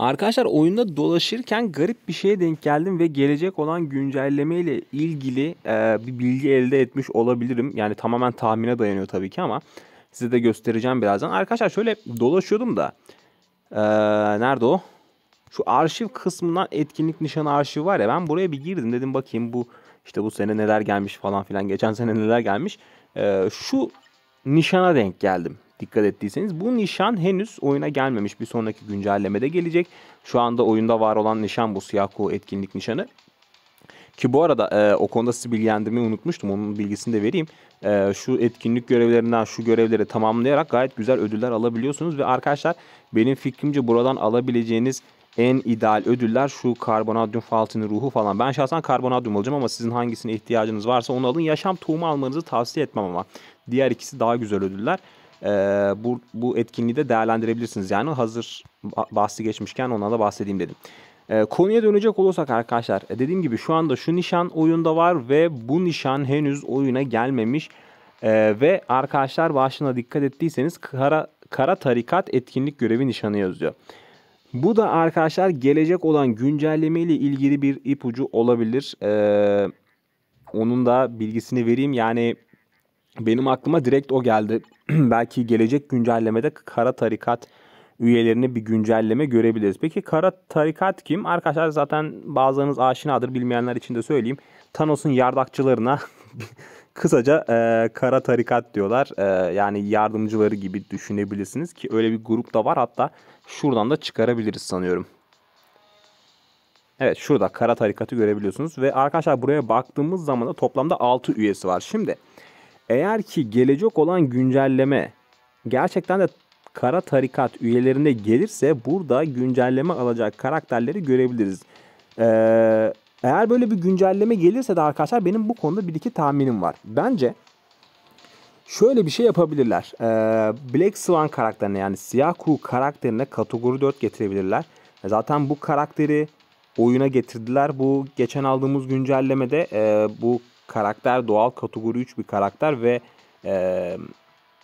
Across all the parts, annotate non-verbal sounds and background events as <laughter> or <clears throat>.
Arkadaşlar oyunda dolaşırken garip bir şeye denk geldim ve gelecek olan güncelleme ile ilgili e, bir bilgi elde etmiş olabilirim. Yani tamamen tahmine dayanıyor tabii ki ama size de göstereceğim birazdan. Arkadaşlar şöyle dolaşıyordum da e, nerede o? Şu arşiv kısmından etkinlik nişan arşivi var ya ben buraya bir girdim dedim bakayım bu işte bu sene neler gelmiş falan filan geçen sene neler gelmiş. E, şu nişana denk geldim dikkat ettiyseniz. Bu nişan henüz oyuna gelmemiş. Bir sonraki güncellemede gelecek. Şu anda oyunda var olan nişan bu siyah kuğu etkinlik nişanı. Ki bu arada e, o konuda sizi bilgilendirmeyi unutmuştum. Onun bilgisini de vereyim. E, şu etkinlik görevlerinden şu görevleri tamamlayarak gayet güzel ödüller alabiliyorsunuz. Ve arkadaşlar benim fikrimce buradan alabileceğiniz en ideal ödüller şu karbonadyum faltini ruhu falan. Ben şahsen karbonadyum alacağım ama sizin hangisine ihtiyacınız varsa onu alın. Yaşam tohumu almanızı tavsiye etmem ama. Diğer ikisi daha güzel ödüller e, bu, bu etkinliği de değerlendirebilirsiniz. Yani hazır bahsi geçmişken ona da bahsedeyim dedim. E, konuya dönecek olursak arkadaşlar e, dediğim gibi şu anda şu nişan oyunda var ve bu nişan henüz oyuna gelmemiş. E, ve arkadaşlar başına dikkat ettiyseniz kara, kara tarikat etkinlik görevi nişanı yazıyor. Bu da arkadaşlar gelecek olan güncelleme ile ilgili bir ipucu olabilir. Ee, onun da bilgisini vereyim. Yani benim aklıma direkt o geldi. <clears throat> belki gelecek güncellemede kara tarikat üyelerini bir güncelleme görebiliriz. Peki kara tarikat kim? Arkadaşlar zaten bazılarınız aşinadır bilmeyenler için de söyleyeyim. Thanos'un yardakçılarına <laughs> kısaca e, kara tarikat diyorlar. E, yani yardımcıları gibi düşünebilirsiniz ki öyle bir grup da var. Hatta şuradan da çıkarabiliriz sanıyorum. Evet şurada kara tarikatı görebiliyorsunuz ve arkadaşlar buraya baktığımız zaman da toplamda 6 üyesi var. Şimdi eğer ki gelecek olan güncelleme gerçekten de kara tarikat üyelerine gelirse burada güncelleme alacak karakterleri görebiliriz. Ee, eğer böyle bir güncelleme gelirse de arkadaşlar benim bu konuda bir iki tahminim var. Bence şöyle bir şey yapabilirler. Ee, Black Swan karakterine yani Siyah Kuğu karakterine kategori 4 getirebilirler. Zaten bu karakteri oyuna getirdiler. Bu geçen aldığımız güncellemede e, bu karakter doğal kategori 3 bir karakter ve e,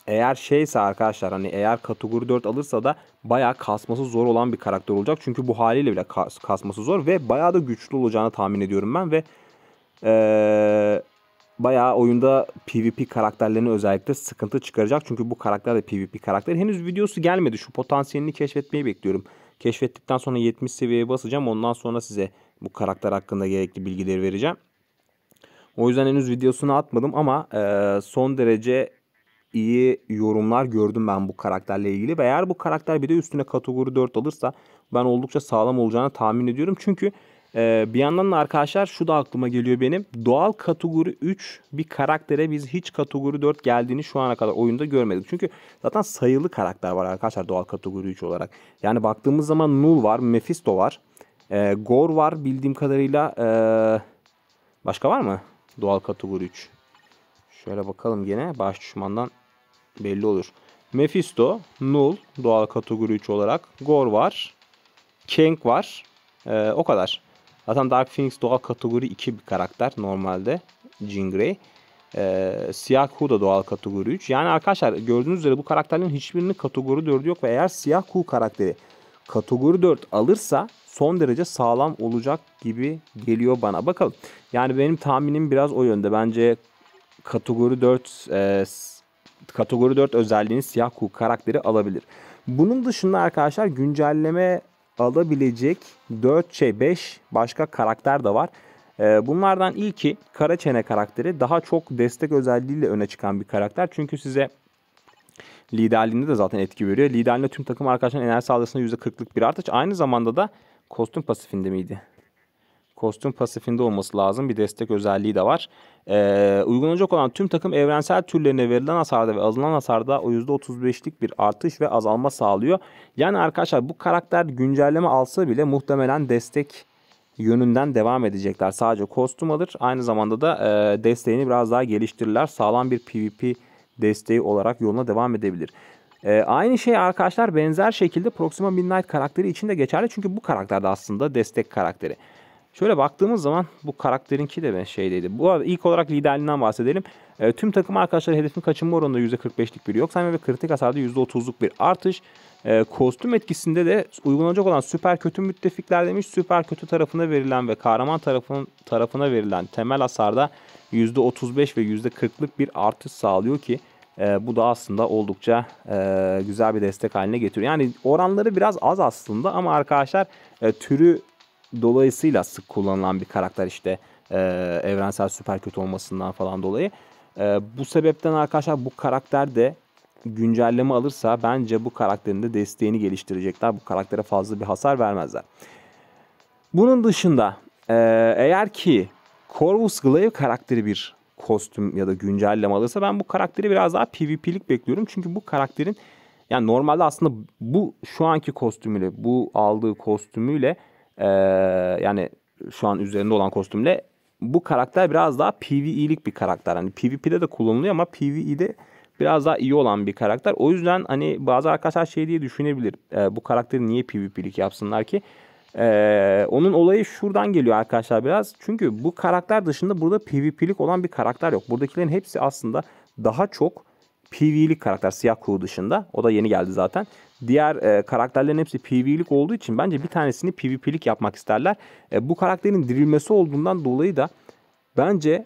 eğer şeyse arkadaşlar hani eğer kategori 4 alırsa da bayağı kasması zor olan bir karakter olacak. Çünkü bu haliyle bile kas, kasması zor ve bayağı da güçlü olacağını tahmin ediyorum ben ve e, bayağı oyunda PvP karakterlerini özellikle sıkıntı çıkaracak. Çünkü bu karakter de PvP karakter Henüz videosu gelmedi. Şu potansiyelini keşfetmeyi bekliyorum. Keşfettikten sonra 70 seviyeye basacağım. Ondan sonra size bu karakter hakkında gerekli bilgileri vereceğim. O yüzden henüz videosunu atmadım ama e, son derece iyi yorumlar gördüm ben bu karakterle ilgili. Ve eğer bu karakter bir de üstüne kategori 4 alırsa ben oldukça sağlam olacağını tahmin ediyorum. Çünkü ee, bir yandan da arkadaşlar şu da aklıma geliyor benim. Doğal kategori 3 bir karaktere biz hiç kategori 4 geldiğini şu ana kadar oyunda görmedik. Çünkü zaten sayılı karakter var arkadaşlar doğal kategori 3 olarak. Yani baktığımız zaman Null var, Mephisto var, e, Gor var bildiğim kadarıyla. E, başka var mı? Doğal kategori 3. Şöyle bakalım gene baş düşmandan belli olur. Mephisto, Null doğal kategori 3 olarak. Gor var. Kenk var. Ee, o kadar. Zaten Dark Phoenix doğal kategori 2 bir karakter normalde. Jean Grey. Ee, siyah Ku da doğal kategori 3. Yani arkadaşlar gördüğünüz üzere bu karakterlerin hiçbirinin kategori 4'ü yok ve eğer Siyah Ku karakteri kategori 4 alırsa son derece sağlam olacak gibi geliyor bana. Bakalım. Yani benim tahminim biraz o yönde. Bence kategori 4 e, kategori 4 özelliğini siyah kuğu karakteri alabilir. Bunun dışında arkadaşlar güncelleme alabilecek 4 şey 5 başka karakter de var. E, bunlardan ilki kara çene karakteri daha çok destek özelliğiyle öne çıkan bir karakter. Çünkü size liderliğinde de zaten etki veriyor. Liderliğinde tüm takım arkadaşlarının enerji saldırısında %40'lık bir artış. Aynı zamanda da kostüm pasifinde miydi? Kostüm pasifinde olması lazım. Bir destek özelliği de var. Ee, uygulanacak olan tüm takım evrensel türlerine verilen hasarda ve azalan hasarda o %35'lik bir artış ve azalma sağlıyor. Yani arkadaşlar bu karakter güncelleme alsa bile muhtemelen destek yönünden devam edecekler. Sadece kostüm alır. Aynı zamanda da e, desteğini biraz daha geliştirirler. Sağlam bir PvP desteği olarak yoluna devam edebilir. Ee, aynı şey arkadaşlar benzer şekilde Proxima Midnight karakteri için de geçerli. Çünkü bu karakter de aslında destek karakteri. Şöyle baktığımız zaman bu karakterinki de şeydeydi. Bu arada ilk olarak liderliğinden bahsedelim. E, tüm takım arkadaşları hedefin kaçınma oranında %45'lik bir yok sayma ve kritik hasarda %30'luk bir artış. E, kostüm etkisinde de uygulanacak olan süper kötü müttefikler demiş. Süper kötü tarafına verilen ve kahraman tarafın, tarafına verilen temel hasarda %35 ve %40'lık bir artış sağlıyor ki e, bu da aslında oldukça e, güzel bir destek haline getiriyor. Yani oranları biraz az aslında ama arkadaşlar e, türü dolayısıyla sık kullanılan bir karakter işte e, evrensel süper kötü olmasından falan dolayı. E, bu sebepten arkadaşlar bu karakter de güncelleme alırsa bence bu karakterin de desteğini geliştirecekler. Bu karaktere fazla bir hasar vermezler. Bunun dışında e, eğer ki Corvus Glaive karakteri bir kostüm ya da güncelleme alırsa ben bu karakteri biraz daha PvP'lik bekliyorum. Çünkü bu karakterin yani normalde aslında bu şu anki kostümüyle bu aldığı kostümüyle e, yani şu an üzerinde olan kostümle bu karakter biraz daha PvE'lik bir karakter. Yani PvP'de de kullanılıyor ama PvE'de biraz daha iyi olan bir karakter. O yüzden hani bazı arkadaşlar şey diye düşünebilir. E, bu karakteri niye PvP'lik yapsınlar ki? Ee, onun olayı şuradan geliyor arkadaşlar biraz. Çünkü bu karakter dışında burada PvP'lik olan bir karakter yok. Buradakilerin hepsi aslında daha çok PvE'lik karakter siyah kuru dışında. O da yeni geldi zaten. Diğer e, karakterlerin hepsi PvE'lik olduğu için bence bir tanesini PvP'lik yapmak isterler. E, bu karakterin dirilmesi olduğundan dolayı da bence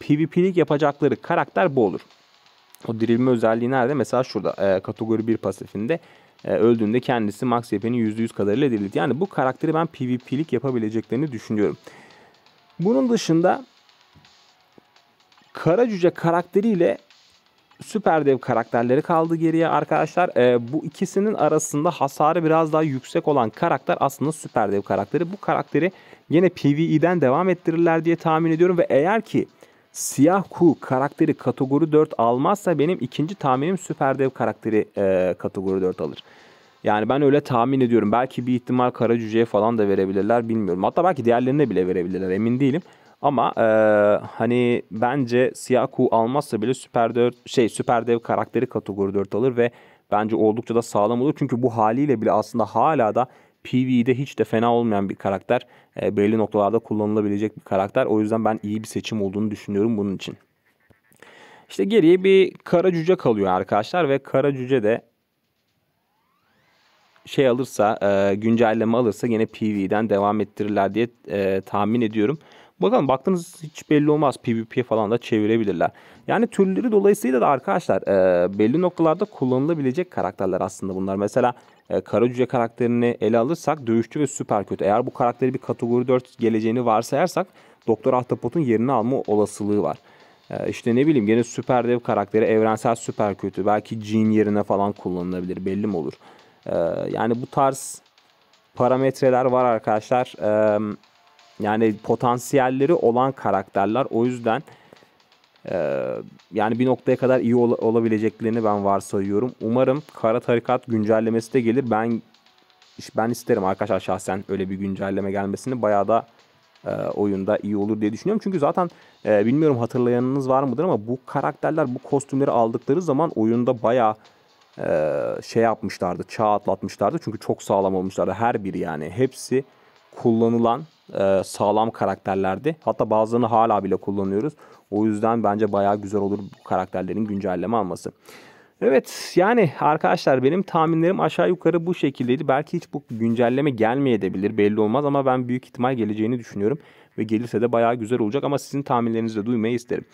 PvP'lik yapacakları karakter bu olur. O dirilme özelliği nerede? Mesela şurada e, kategori 1 pasifinde e, öldüğünde kendisi max HP'nin %100 kadarıyla dirildi. Yani bu karakteri ben PvP'lik yapabileceklerini düşünüyorum. Bunun dışında Kara Cüce karakteriyle Süper Dev karakterleri kaldı geriye arkadaşlar. E, bu ikisinin arasında hasarı biraz daha yüksek olan karakter aslında Süper Dev karakteri. Bu karakteri yine PvE'den devam ettirirler diye tahmin ediyorum ve eğer ki Siyah Ku karakteri kategori 4 almazsa benim ikinci tahminim Süper Dev karakteri e, kategori 4 alır. Yani ben öyle tahmin ediyorum. Belki bir ihtimal Kara Cüce'ye falan da verebilirler bilmiyorum. Hatta belki diğerlerine bile verebilirler emin değilim. Ama e, hani bence Siyah Ku almazsa bile Süper 4 şey Süper Dev karakteri kategori 4 alır ve bence oldukça da sağlam olur. Çünkü bu haliyle bile aslında hala da PV'de hiç de fena olmayan bir karakter. E, belli noktalarda kullanılabilecek bir karakter. O yüzden ben iyi bir seçim olduğunu düşünüyorum bunun için. İşte geriye bir kara cüce kalıyor arkadaşlar ve kara cüce de şey alırsa e, güncelleme alırsa yine PV'den devam ettirirler diye e, tahmin ediyorum. Bakalım baktınız hiç belli olmaz PvP falan da çevirebilirler. Yani türleri dolayısıyla da arkadaşlar e, belli noktalarda kullanılabilecek karakterler aslında bunlar. Mesela e, ee, Karacüce karakterini ele alırsak dövüşçü ve süper kötü. Eğer bu karakteri bir kategori 4 geleceğini varsayarsak Doktor Ahtapot'un yerini alma olasılığı var. Ee, işte ne bileyim gene süper dev karakteri evrensel süper kötü. Belki Jean yerine falan kullanılabilir belli mi olur? Ee, yani bu tarz parametreler var arkadaşlar. yani potansiyelleri olan karakterler. O yüzden ee, yani bir noktaya kadar iyi ol- olabileceklerini ben varsayıyorum. Umarım kara tarikat güncellemesi de gelir. Ben ben isterim arkadaşlar şahsen öyle bir güncelleme gelmesini. Bayağı da e, oyunda iyi olur diye düşünüyorum. Çünkü zaten e, bilmiyorum hatırlayanınız var mıdır ama bu karakterler bu kostümleri aldıkları zaman oyunda bayağı e, şey yapmışlardı. Çağ atlatmışlardı. Çünkü çok sağlam olmuşlardı her biri yani. Hepsi kullanılan e, sağlam karakterlerdi. Hatta bazılarını hala bile kullanıyoruz. O yüzden bence bayağı güzel olur bu karakterlerin güncelleme alması. Evet yani arkadaşlar benim tahminlerim aşağı yukarı bu şekildeydi. Belki hiç bu güncelleme gelmeyebilir belli olmaz ama ben büyük ihtimal geleceğini düşünüyorum. Ve gelirse de bayağı güzel olacak ama sizin tahminlerinizi de duymayı isterim.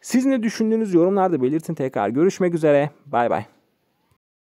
Siz ne düşündüğünüz yorumlarda belirtin. Tekrar görüşmek üzere. Bay bay.